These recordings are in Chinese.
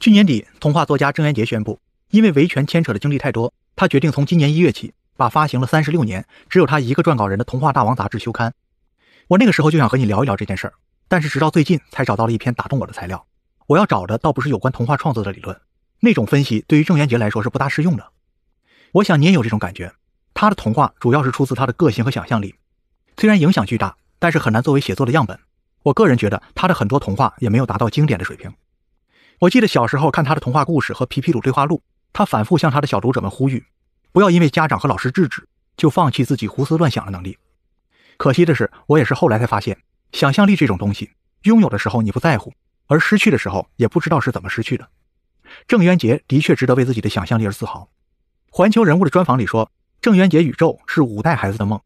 去年底，童话作家郑渊洁宣布，因为维权牵扯的经历太多，他决定从今年一月起，把发行了三十六年、只有他一个撰稿人的《童话大王》杂志休刊。我那个时候就想和你聊一聊这件事儿，但是直到最近才找到了一篇打动我的材料。我要找的倒不是有关童话创作的理论，那种分析对于郑渊洁来说是不大适用的。我想你也有这种感觉。他的童话主要是出自他的个性和想象力，虽然影响巨大，但是很难作为写作的样本。我个人觉得他的很多童话也没有达到经典的水平。我记得小时候看他的童话故事和《皮皮鲁对话录》，他反复向他的小读者们呼吁，不要因为家长和老师制止就放弃自己胡思乱想的能力。可惜的是，我也是后来才发现，想象力这种东西，拥有的时候你不在乎，而失去的时候也不知道是怎么失去的。郑渊洁的确值得为自己的想象力而自豪。《环球人物》的专访里说，郑渊洁宇宙是五代孩子的梦，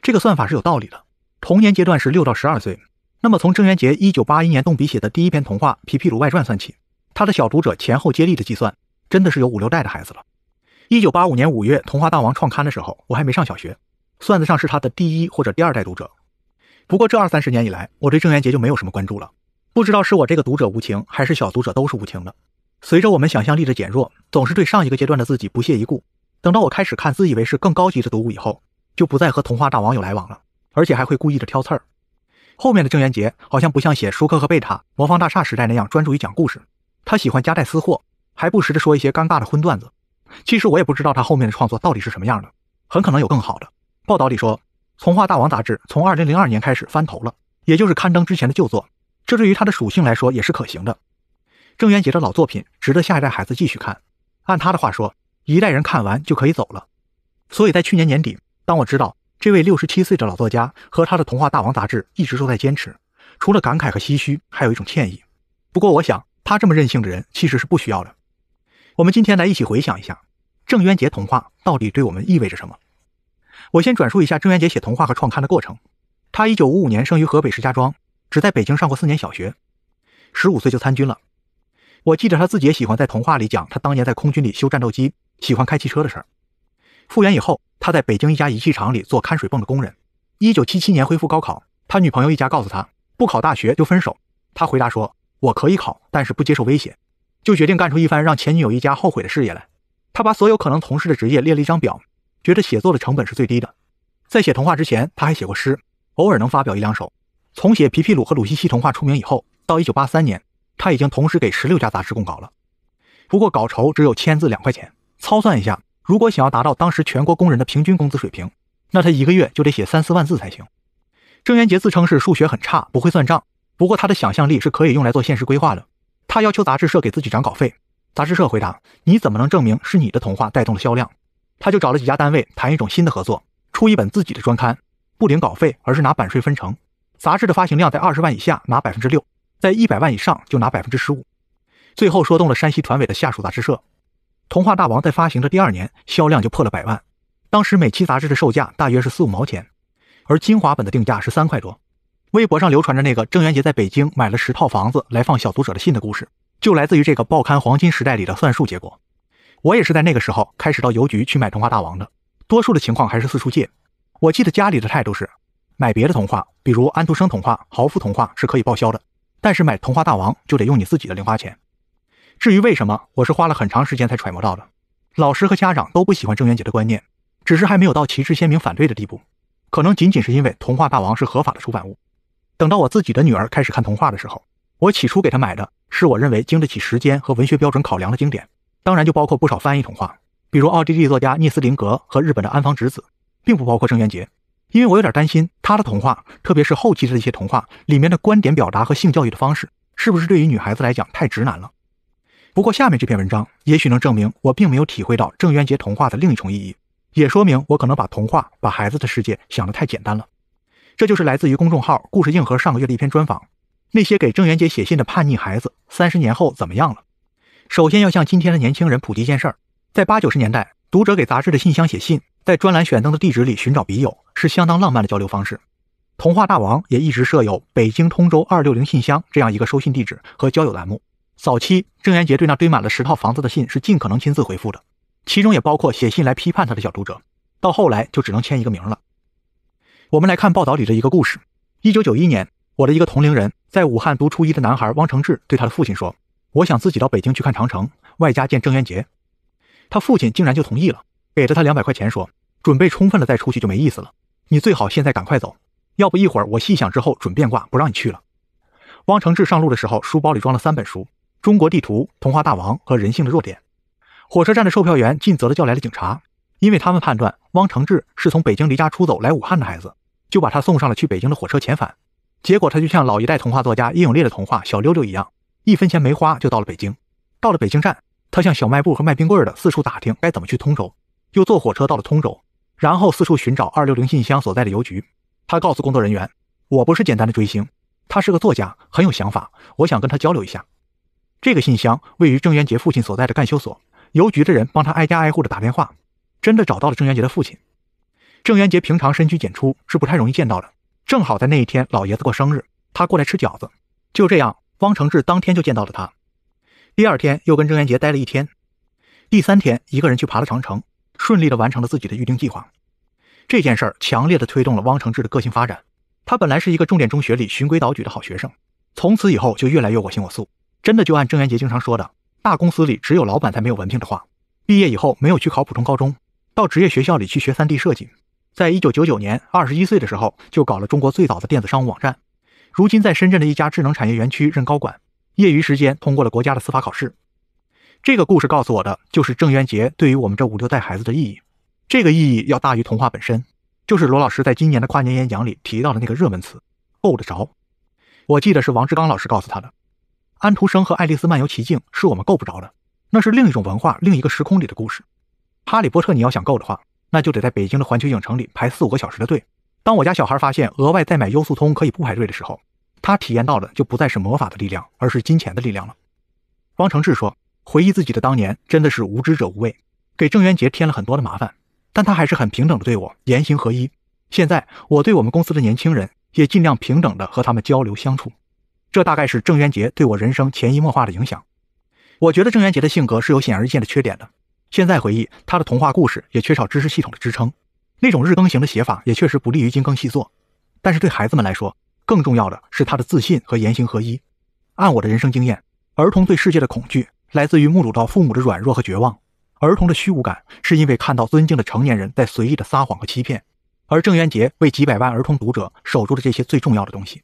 这个算法是有道理的。童年阶段是六到十二岁。那么，从郑渊洁一九八一年动笔写的第一篇童话《皮皮鲁外传》算起，他的小读者前后接力的计算，真的是有五六代的孩子了。一九八五年五月，《童话大王》创刊的时候，我还没上小学，算得上是他的第一或者第二代读者。不过，这二三十年以来，我对郑渊洁就没有什么关注了。不知道是我这个读者无情，还是小读者都是无情的。随着我们想象力的减弱，总是对上一个阶段的自己不屑一顾。等到我开始看自以为是更高级的读物以后，就不再和《童话大王》有来往了，而且还会故意的挑刺儿。后面的郑渊洁好像不像写《舒克和贝塔》《魔方大厦》时代那样专注于讲故事，他喜欢夹带私货，还不时地说一些尴尬的荤段子。其实我也不知道他后面的创作到底是什么样的，很可能有更好的。报道里说，《从化大王》杂志从2002年开始翻头了，也就是刊登之前的旧作，这对于他的属性来说也是可行的。郑渊洁的老作品值得下一代孩子继续看，按他的话说，一代人看完就可以走了。所以在去年年底，当我知道。这位六十七岁的老作家和他的童话大王杂志一直都在坚持，除了感慨和唏嘘，还有一种歉意。不过，我想他这么任性的人其实是不需要的。我们今天来一起回想一下郑渊洁童话到底对我们意味着什么。我先转述一下郑渊洁写童话和创刊的过程。他一九五五年生于河北石家庄，只在北京上过四年小学，十五岁就参军了。我记着他自己也喜欢在童话里讲他当年在空军里修战斗机、喜欢开汽车的事儿。复原以后，他在北京一家仪器厂里做看水泵的工人。一九七七年恢复高考，他女朋友一家告诉他，不考大学就分手。他回答说：“我可以考，但是不接受威胁。”就决定干出一番让前女友一家后悔的事业来。他把所有可能从事的职业列了一张表，觉得写作的成本是最低的。在写童话之前，他还写过诗，偶尔能发表一两首。从写《皮皮鲁和鲁西西》童话出名以后，到一九八三年，他已经同时给十六家杂志供稿了。不过稿酬只有签字两块钱，操算一下。如果想要达到当时全国工人的平均工资水平，那他一个月就得写三四万字才行。郑渊洁自称是数学很差，不会算账，不过他的想象力是可以用来做现实规划的。他要求杂志社给自己涨稿费，杂志社回答：“你怎么能证明是你的童话带动了销量？”他就找了几家单位谈一种新的合作，出一本自己的专刊，不领稿费，而是拿版税分成。杂志的发行量在二十万以下拿百分之六，在一百万以上就拿百分之十五。最后说动了山西团委的下属杂志社。《童话大王》在发行的第二年，销量就破了百万。当时每期杂志的售价大约是四五毛钱，而精华本的定价是三块多。微博上流传着那个郑渊洁在北京买了十套房子来放小读者的信的故事，就来自于这个报刊黄金时代里的算术结果。我也是在那个时候开始到邮局去买《童话大王》的，多数的情况还是四处借。我记得家里的态度是，买别的童话，比如安徒生童话、豪夫童话是可以报销的，但是买《童话大王》就得用你自己的零花钱。至于为什么，我是花了很长时间才揣摩到的。老师和家长都不喜欢郑渊洁的观念，只是还没有到旗帜鲜明反对的地步。可能仅仅是因为《童话大王》是合法的出版物。等到我自己的女儿开始看童话的时候，我起初给她买的是我认为经得起时间和文学标准考量的经典，当然就包括不少翻译童话，比如奥地利作家聂斯林格和日本的安房直子，并不包括郑渊洁，因为我有点担心他的童话，特别是后期的一些童话里面的观点表达和性教育的方式，是不是对于女孩子来讲太直男了。不过，下面这篇文章也许能证明我并没有体会到郑渊洁童话的另一重意义，也说明我可能把童话、把孩子的世界想得太简单了。这就是来自于公众号“故事硬核”上个月的一篇专访：那些给郑渊洁写信的叛逆孩子，三十年后怎么样了？首先要向今天的年轻人普及一件事儿：在八九十年代，读者给杂志的信箱写信，在专栏选登的地址里寻找笔友，是相当浪漫的交流方式。童话大王也一直设有“北京通州二六零信箱”这样一个收信地址和交友栏目。早期郑渊洁对那堆满了十套房子的信是尽可能亲自回复的，其中也包括写信来批判他的小读者。到后来就只能签一个名了。我们来看报道里的一个故事：1991年，我的一个同龄人在武汉读初一的男孩汪承志对他的父亲说：“我想自己到北京去看长城，外加见郑渊洁。”他父亲竟然就同意了，给了他两百块钱，说：“准备充分了再出去就没意思了，你最好现在赶快走，要不一会儿我细想之后准变卦不让你去了。”汪承志上路的时候，书包里装了三本书。中国地图、童话大王和人性的弱点。火车站的售票员尽责地叫来了警察，因为他们判断汪承志是从北京离家出走来武汉的孩子，就把他送上了去北京的火车遣返。结果他就像老一代童话作家叶永烈的童话《小溜溜》一样，一分钱没花就到了北京。到了北京站，他向小卖部和卖冰棍的四处打听该怎么去通州，又坐火车到了通州，然后四处寻找二六零信箱所在的邮局。他告诉工作人员：“我不是简单的追星，他是个作家，很有想法，我想跟他交流一下。”这个信箱位于郑渊洁父亲所在的干休所，邮局的人帮他挨家挨户的打电话，真的找到了郑渊洁的父亲。郑渊洁平常深居简出，是不太容易见到的。正好在那一天，老爷子过生日，他过来吃饺子。就这样，汪承志当天就见到了他。第二天又跟郑渊洁待了一天，第三天一个人去爬了长城，顺利的完成了自己的预定计划。这件事儿强烈的推动了汪承志的个性发展。他本来是一个重点中学里循规蹈矩的好学生，从此以后就越来越我行我素。真的就按郑渊洁经常说的“大公司里只有老板才没有文凭”的话，毕业以后没有去考普通高中，到职业学校里去学 3D 设计，在1999年21岁的时候就搞了中国最早的电子商务网站。如今在深圳的一家智能产业园区任高管，业余时间通过了国家的司法考试。这个故事告诉我的就是郑渊洁对于我们这五六代孩子的意义，这个意义要大于童话本身。就是罗老师在今年的跨年演讲里提到的那个热门词“够得着”，我记得是王志刚老师告诉他的。安徒生和《爱丽丝漫游奇境》是我们够不着的，那是另一种文化、另一个时空里的故事。《哈利波特》，你要想够的话，那就得在北京的环球影城里排四五个小时的队。当我家小孩发现额外再买优速通可以不排队的时候，他体验到的就不再是魔法的力量，而是金钱的力量了。汪承志说：“回忆自己的当年，真的是无知者无畏，给郑渊洁添了很多的麻烦。但他还是很平等的对我，言行合一。现在我对我们公司的年轻人也尽量平等的和他们交流相处。”这大概是郑渊洁对我人生潜移默化的影响。我觉得郑渊洁的性格是有显而易见的缺点的。现在回忆他的童话故事，也缺少知识系统的支撑，那种日更型的写法也确实不利于精耕细作。但是对孩子们来说，更重要的是他的自信和言行合一。按我的人生经验，儿童对世界的恐惧来自于目睹到父母的软弱和绝望，儿童的虚无感是因为看到尊敬的成年人在随意的撒谎和欺骗。而郑渊洁为几百万儿童读者守住了这些最重要的东西。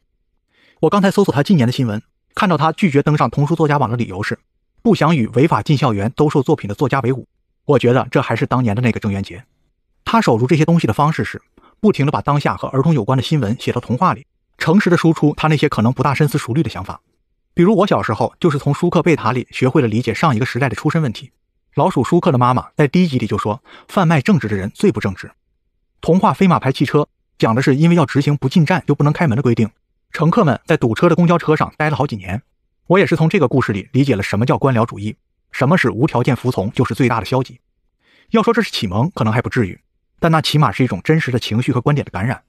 我刚才搜索他近年的新闻，看到他拒绝登上童书作家榜的理由是，不想与违法进校园兜售作品的作家为伍。我觉得这还是当年的那个郑渊洁。他守住这些东西的方式是，不停地把当下和儿童有关的新闻写到童话里，诚实地输出他那些可能不大深思熟虑的想法。比如我小时候就是从《舒克贝塔》里学会了理解上一个时代的出身问题。老鼠舒克的妈妈在第一集里就说：“贩卖正直的人最不正直。”童话《飞马牌汽车》讲的是因为要执行不进站就不能开门的规定。乘客们在堵车的公交车上待了好几年，我也是从这个故事里理解了什么叫官僚主义，什么是无条件服从，就是最大的消极。要说这是启蒙，可能还不至于，但那起码是一种真实的情绪和观点的感染。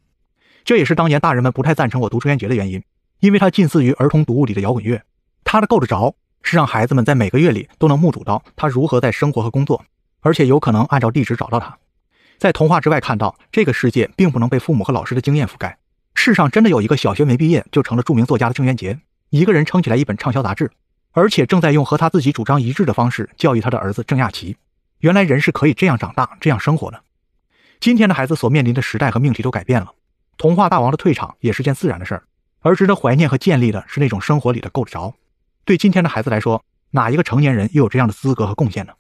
这也是当年大人们不太赞成我读《朱元杰》的原因，因为它近似于儿童读物里的摇滚乐。他的够得着，是让孩子们在每个月里都能目睹到他如何在生活和工作，而且有可能按照地址找到他。在童话之外，看到这个世界并不能被父母和老师的经验覆盖。世上真的有一个小学没毕业就成了著名作家的郑渊洁，一个人撑起来一本畅销杂志，而且正在用和他自己主张一致的方式教育他的儿子郑亚奇。原来人是可以这样长大、这样生活的。今天的孩子所面临的时代和命题都改变了，童话大王的退场也是件自然的事儿。而值得怀念和建立的是那种生活里的够得着。对今天的孩子来说，哪一个成年人又有这样的资格和贡献呢？